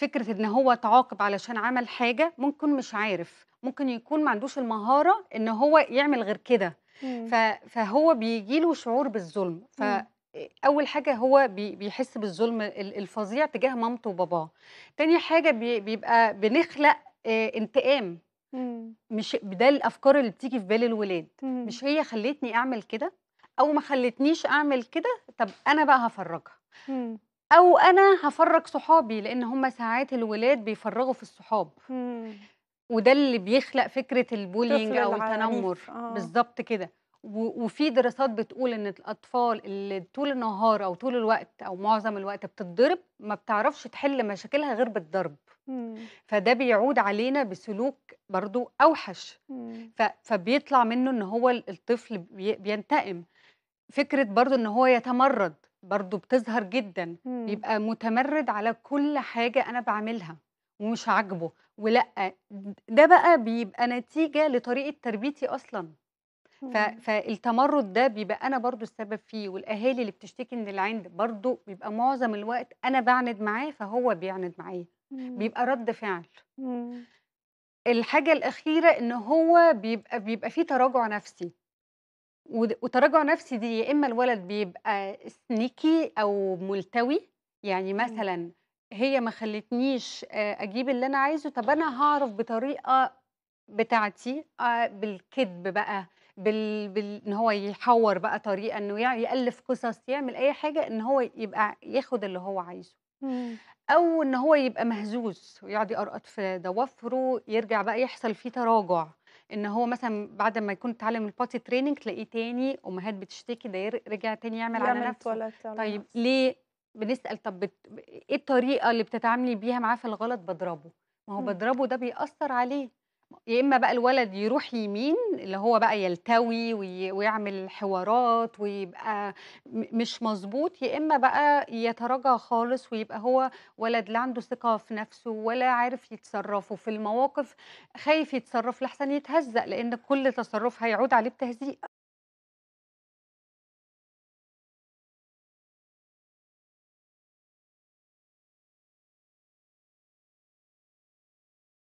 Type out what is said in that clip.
فكره ان هو تعاقب علشان عمل حاجه ممكن مش عارف ممكن يكون ما عندوش المهاره ان هو يعمل غير كده فهو بيجي له شعور بالظلم فأول حاجه هو بيحس بالظلم الفظيع تجاه مامته وباباه تاني حاجه بيبقى بنخلق آه، انتقام مش ده الافكار اللي بتيجي في بال الولاد مش هي خلتني اعمل كده او ما خلتنيش اعمل كده طب انا بقى هفرجها او انا هفرج صحابي لان هم ساعات الولاد بيفرغوا في الصحاب إمم. وده اللي بيخلق فكره البولينج او التنمر آه. بالظبط كده وفي دراسات بتقول ان الاطفال اللي طول النهار او طول الوقت او معظم الوقت بتتضرب ما بتعرفش تحل مشاكلها غير بالضرب إمم. فده بيعود علينا بسلوك برضو اوحش إمم. فبيطلع منه ان هو الطفل بينتقم فكره برضو ان هو يتمرد برضو بتظهر جدا مم. بيبقى متمرد على كل حاجة أنا بعملها ومش عاجبه ولأ ده بقى بيبقى نتيجة لطريقة تربيتي أصلا مم. ف... فالتمرد ده بيبقى أنا برضو السبب فيه والأهالي اللي بتشتكي من العند برضو بيبقى معظم الوقت أنا بعند معاه فهو بيعند معايا بيبقى رد فعل مم. الحاجة الأخيرة إن هو بيبقى بيبقى فيه تراجع نفسي وتراجع نفسي دي يا اما الولد بيبقى سنيكي او ملتوي يعني مثلا هي ما خلتنيش آه، اجيب اللي انا عايزه طب انا هعرف بطريقه بتاعتي آه، بالكذب بقى بال... بال... ان هو يحور بقى طريقه انه يعني يالف قصص يعمل اي حاجه ان هو يبقى ياخد اللي هو عايزه او ان هو يبقى مهزوز ويقعد يقرقط في ضوافره يرجع بقى يحصل فيه تراجع ان هو مثلا بعد ما يكون اتعلم البوتي تريننج تلاقيه تاني امهات بتشتكي ده رجع تاني يعمل, يعمل على نفسه طيب نفسه. ليه بنسال طب بت... ايه الطريقه اللي بتتعاملي بيها معاه في الغلط بضربه ما هو بضربه ده بيأثر عليه يا اما بقى الولد يروح يمين اللي هو بقى يلتوي ويعمل حوارات ويبقى مش مظبوط يا اما بقى يتراجع خالص ويبقى هو ولد لا عنده ثقه في نفسه ولا عارف يتصرف وفي المواقف خايف يتصرف لحسن يتهزق لان كل تصرف هيعود عليه بتهزيق